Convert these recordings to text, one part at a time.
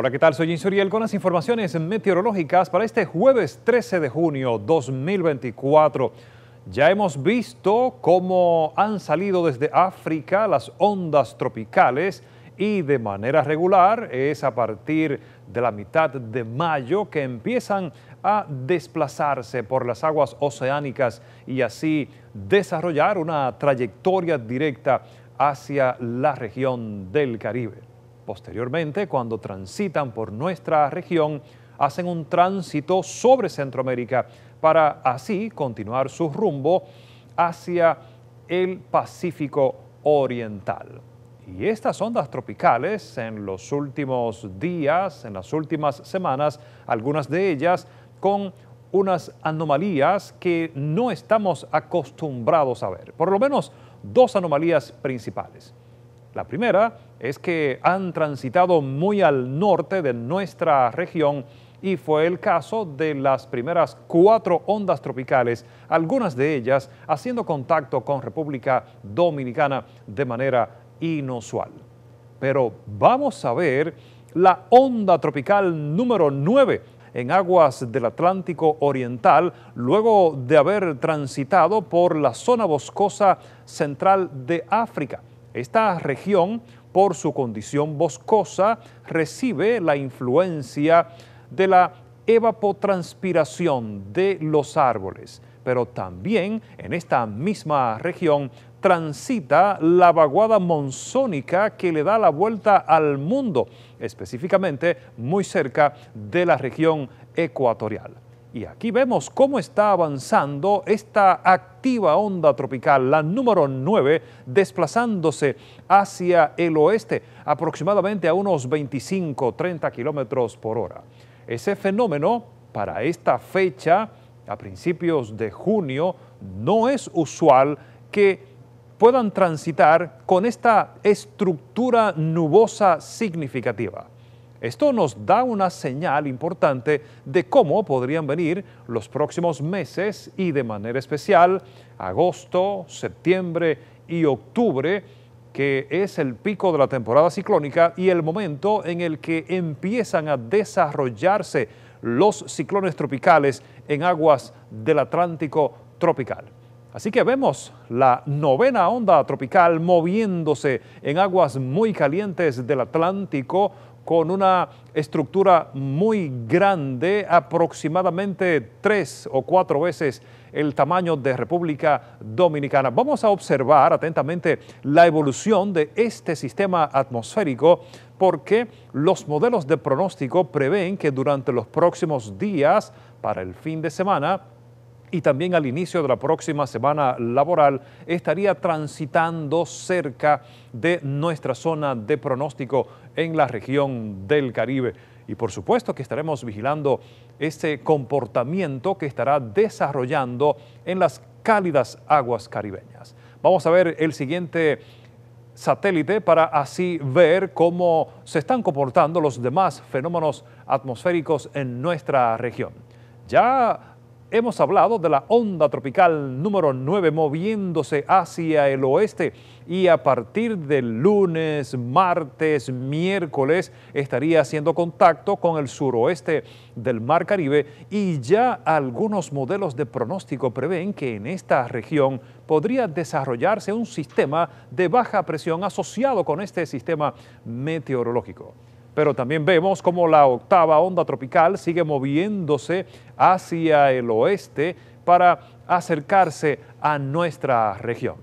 Hola, ¿qué tal? Soy Insuriel con las informaciones meteorológicas para este jueves 13 de junio 2024. Ya hemos visto cómo han salido desde África las ondas tropicales y de manera regular es a partir de la mitad de mayo que empiezan a desplazarse por las aguas oceánicas y así desarrollar una trayectoria directa hacia la región del Caribe. Posteriormente, cuando transitan por nuestra región, hacen un tránsito sobre Centroamérica para así continuar su rumbo hacia el Pacífico Oriental. Y estas ondas tropicales en los últimos días, en las últimas semanas, algunas de ellas con unas anomalías que no estamos acostumbrados a ver. Por lo menos dos anomalías principales. La primera es que han transitado muy al norte de nuestra región y fue el caso de las primeras cuatro ondas tropicales, algunas de ellas haciendo contacto con República Dominicana de manera inusual. Pero vamos a ver la onda tropical número 9 en aguas del Atlántico Oriental, luego de haber transitado por la zona boscosa central de África. Esta región por su condición boscosa, recibe la influencia de la evapotranspiración de los árboles, pero también en esta misma región transita la vaguada monzónica que le da la vuelta al mundo, específicamente muy cerca de la región ecuatorial. Y aquí vemos cómo está avanzando esta activa onda tropical, la número 9, desplazándose hacia el oeste, aproximadamente a unos 25-30 kilómetros por hora. Ese fenómeno, para esta fecha, a principios de junio, no es usual que puedan transitar con esta estructura nubosa significativa. Esto nos da una señal importante de cómo podrían venir los próximos meses y de manera especial agosto, septiembre y octubre, que es el pico de la temporada ciclónica y el momento en el que empiezan a desarrollarse los ciclones tropicales en aguas del Atlántico tropical. Así que vemos la novena onda tropical moviéndose en aguas muy calientes del Atlántico con una estructura muy grande, aproximadamente tres o cuatro veces el tamaño de República Dominicana. Vamos a observar atentamente la evolución de este sistema atmosférico porque los modelos de pronóstico prevén que durante los próximos días, para el fin de semana, y también al inicio de la próxima semana laboral estaría transitando cerca de nuestra zona de pronóstico en la región del Caribe. Y por supuesto que estaremos vigilando ese comportamiento que estará desarrollando en las cálidas aguas caribeñas. Vamos a ver el siguiente satélite para así ver cómo se están comportando los demás fenómenos atmosféricos en nuestra región. Ya Hemos hablado de la onda tropical número 9 moviéndose hacia el oeste y a partir del lunes, martes, miércoles estaría haciendo contacto con el suroeste del Mar Caribe y ya algunos modelos de pronóstico prevén que en esta región podría desarrollarse un sistema de baja presión asociado con este sistema meteorológico pero también vemos como la octava onda tropical sigue moviéndose hacia el oeste para acercarse a nuestra región.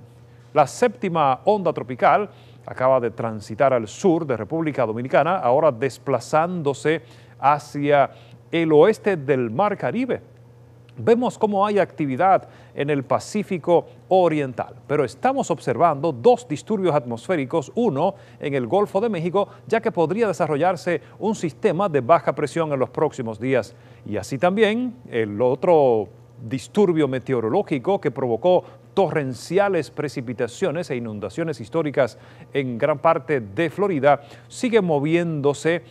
La séptima onda tropical acaba de transitar al sur de República Dominicana, ahora desplazándose hacia el oeste del Mar Caribe Vemos cómo hay actividad en el Pacífico Oriental, pero estamos observando dos disturbios atmosféricos, uno en el Golfo de México, ya que podría desarrollarse un sistema de baja presión en los próximos días. Y así también el otro disturbio meteorológico que provocó torrenciales precipitaciones e inundaciones históricas en gran parte de Florida, sigue moviéndose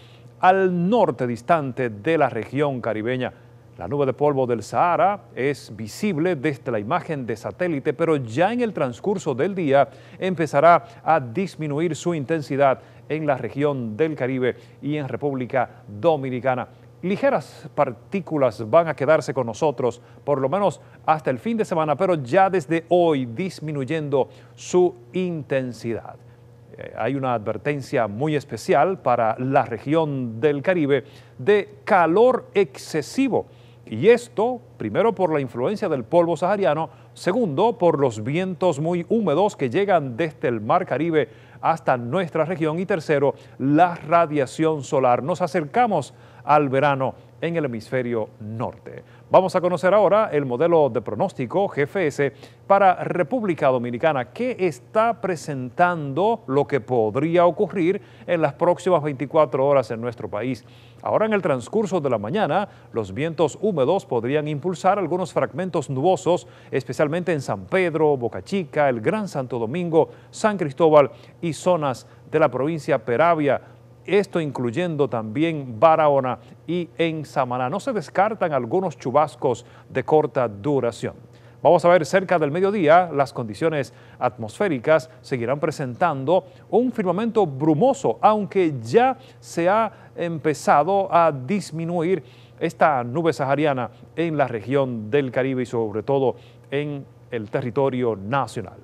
al norte distante de la región caribeña. La nube de polvo del Sahara es visible desde la imagen de satélite, pero ya en el transcurso del día empezará a disminuir su intensidad en la región del Caribe y en República Dominicana. Ligeras partículas van a quedarse con nosotros por lo menos hasta el fin de semana, pero ya desde hoy disminuyendo su intensidad eh, hay una advertencia muy especial para la región del Caribe de calor excesivo. Y esto, primero por la influencia del polvo sahariano, segundo por los vientos muy húmedos que llegan desde el Mar Caribe hasta nuestra región y tercero, la radiación solar. Nos acercamos al verano en el hemisferio norte. Vamos a conocer ahora el modelo de pronóstico GFS para República Dominicana que está presentando lo que podría ocurrir en las próximas 24 horas en nuestro país. Ahora en el transcurso de la mañana, los vientos húmedos podrían impulsar algunos fragmentos nubosos, especialmente en San Pedro, Boca Chica, el Gran Santo Domingo, San Cristóbal y zonas de la provincia Peravia esto incluyendo también Barahona y en Samaná. No se descartan algunos chubascos de corta duración. Vamos a ver cerca del mediodía, las condiciones atmosféricas seguirán presentando un firmamento brumoso, aunque ya se ha empezado a disminuir esta nube sahariana en la región del Caribe y sobre todo en el territorio nacional.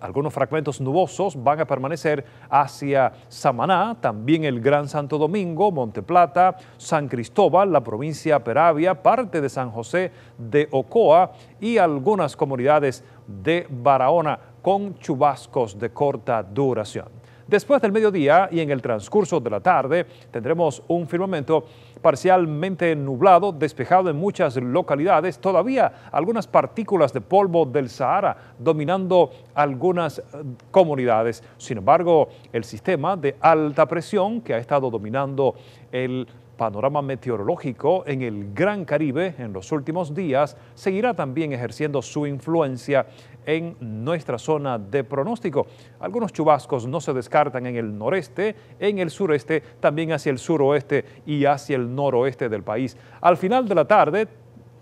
Algunos fragmentos nubosos van a permanecer hacia Samaná, también el Gran Santo Domingo, Monte Plata, San Cristóbal, la provincia Peravia, parte de San José de Ocoa y algunas comunidades de Barahona con chubascos de corta duración. Después del mediodía y en el transcurso de la tarde tendremos un firmamento parcialmente nublado, despejado en muchas localidades, todavía algunas partículas de polvo del Sahara dominando algunas eh, comunidades. Sin embargo, el sistema de alta presión que ha estado dominando el panorama meteorológico en el Gran Caribe en los últimos días seguirá también ejerciendo su influencia en nuestra zona de pronóstico. Algunos chubascos no se descartan en el noreste, en el sureste, también hacia el suroeste y hacia el noroeste del país. Al final de la tarde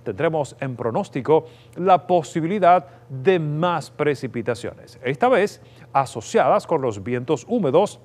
tendremos en pronóstico la posibilidad de más precipitaciones, esta vez asociadas con los vientos húmedos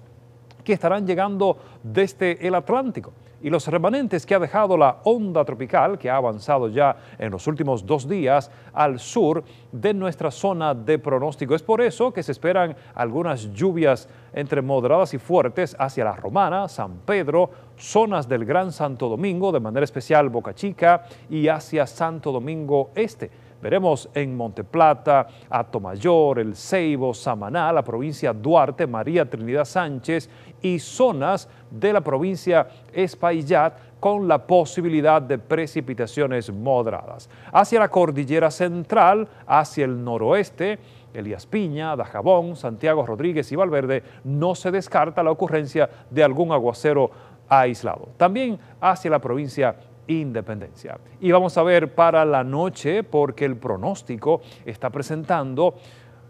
que estarán llegando desde el Atlántico y los remanentes que ha dejado la onda tropical que ha avanzado ya en los últimos dos días al sur de nuestra zona de pronóstico. Es por eso que se esperan algunas lluvias entre moderadas y fuertes hacia la Romana, San Pedro, zonas del Gran Santo Domingo, de manera especial Boca Chica y hacia Santo Domingo Este. Veremos en Monteplata, Atomayor, El Ceibo, Samaná, la provincia Duarte, María Trinidad Sánchez y zonas de la provincia Espaillat con la posibilidad de precipitaciones moderadas. Hacia la cordillera central, hacia el noroeste, Elías Piña, Dajabón, Santiago Rodríguez y Valverde, no se descarta la ocurrencia de algún aguacero aislado. También hacia la provincia Independencia. Y vamos a ver para la noche, porque el pronóstico está presentando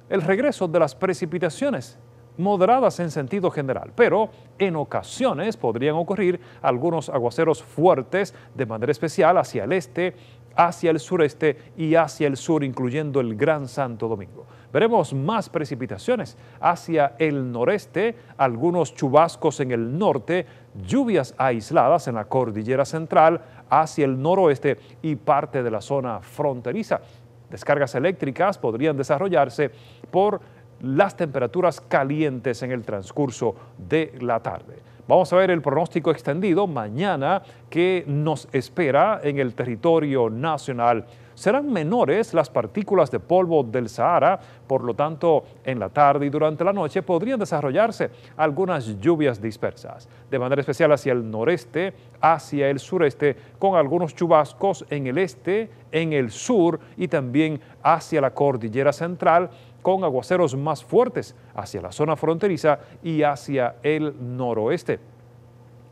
el regreso de las precipitaciones moderadas en sentido general, pero en ocasiones podrían ocurrir algunos aguaceros fuertes de manera especial hacia el este, hacia el sureste y hacia el sur, incluyendo el Gran Santo Domingo. Veremos más precipitaciones hacia el noreste, algunos chubascos en el norte, lluvias aisladas en la cordillera central, hacia el noroeste y parte de la zona fronteriza. Descargas eléctricas podrían desarrollarse por las temperaturas calientes en el transcurso de la tarde. Vamos a ver el pronóstico extendido mañana que nos espera en el territorio nacional serán menores las partículas de polvo del Sahara, por lo tanto en la tarde y durante la noche podrían desarrollarse algunas lluvias dispersas, de manera especial hacia el noreste, hacia el sureste, con algunos chubascos en el este, en el sur y también hacia la cordillera central, con aguaceros más fuertes hacia la zona fronteriza y hacia el noroeste.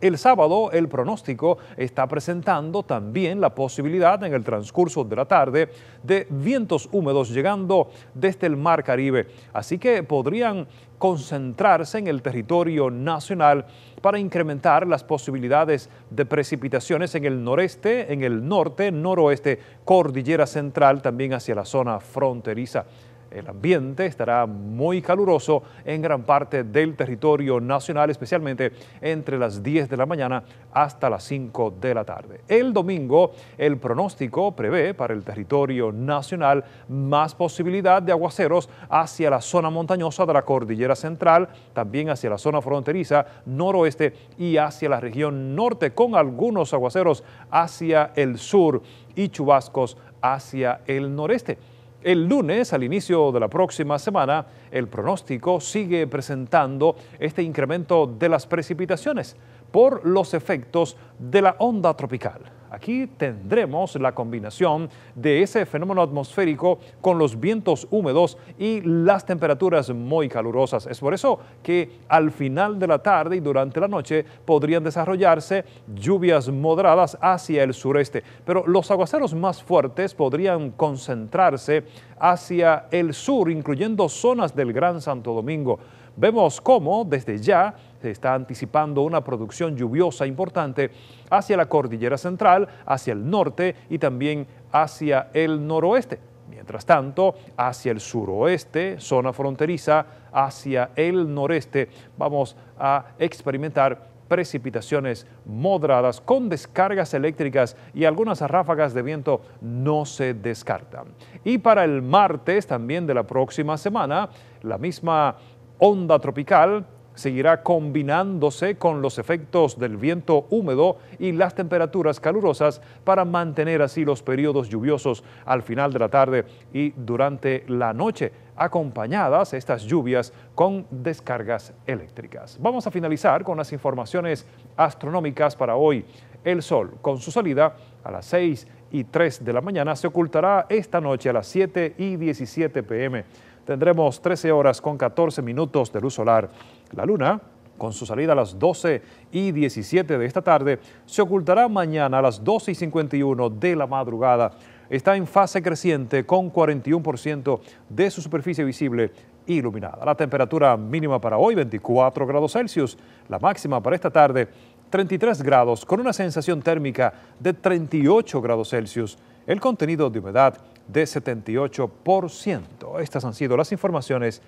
El sábado el pronóstico está presentando también la posibilidad en el transcurso de la tarde de vientos húmedos llegando desde el Mar Caribe, así que podrían concentrarse en el territorio nacional para incrementar las posibilidades de precipitaciones en el noreste, en el norte, noroeste, cordillera central, también hacia la zona fronteriza. El ambiente estará muy caluroso en gran parte del territorio nacional, especialmente entre las 10 de la mañana hasta las 5 de la tarde. El domingo, el pronóstico prevé para el territorio nacional más posibilidad de aguaceros hacia la zona montañosa de la cordillera central, también hacia la zona fronteriza noroeste y hacia la región norte, con algunos aguaceros hacia el sur y chubascos hacia el noreste. El lunes, al inicio de la próxima semana, el pronóstico sigue presentando este incremento de las precipitaciones por los efectos de la onda tropical. Aquí tendremos la combinación de ese fenómeno atmosférico con los vientos húmedos y las temperaturas muy calurosas. Es por eso que al final de la tarde y durante la noche podrían desarrollarse lluvias moderadas hacia el sureste, pero los aguaceros más fuertes podrían concentrarse hacia el sur, incluyendo zonas del Gran Santo Domingo. Vemos cómo desde ya se está anticipando una producción lluviosa importante hacia la cordillera central, hacia el norte y también hacia el noroeste. Mientras tanto, hacia el suroeste, zona fronteriza, hacia el noreste, vamos a experimentar precipitaciones moderadas con descargas eléctricas y algunas ráfagas de viento no se descartan. Y para el martes también de la próxima semana, la misma onda tropical seguirá combinándose con los efectos del viento húmedo y las temperaturas calurosas para mantener así los periodos lluviosos al final de la tarde y durante la noche, acompañadas estas lluvias con descargas eléctricas. Vamos a finalizar con las informaciones astronómicas para hoy. El Sol, con su salida a las 6 y 3 de la mañana, se ocultará esta noche a las 7 y 17 pm Tendremos 13 horas con 14 minutos de luz solar. La luna, con su salida a las 12 y 17 de esta tarde, se ocultará mañana a las 12 y 51 de la madrugada. Está en fase creciente con 41% de su superficie visible iluminada. La temperatura mínima para hoy 24 grados Celsius, la máxima para esta tarde 33 grados con una sensación térmica de 38 grados Celsius. El contenido de humedad de 78%. Estas han sido las informaciones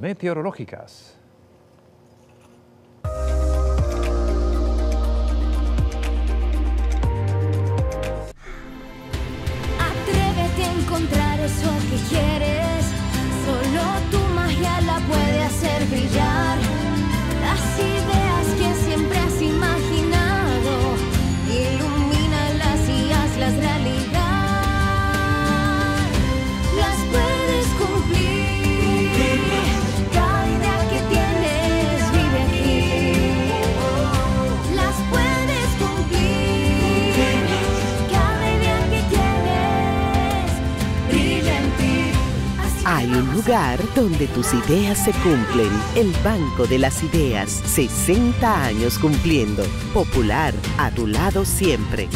meteorológicas. Hay un lugar donde tus ideas se cumplen. El Banco de las Ideas, 60 años cumpliendo. Popular, a tu lado siempre.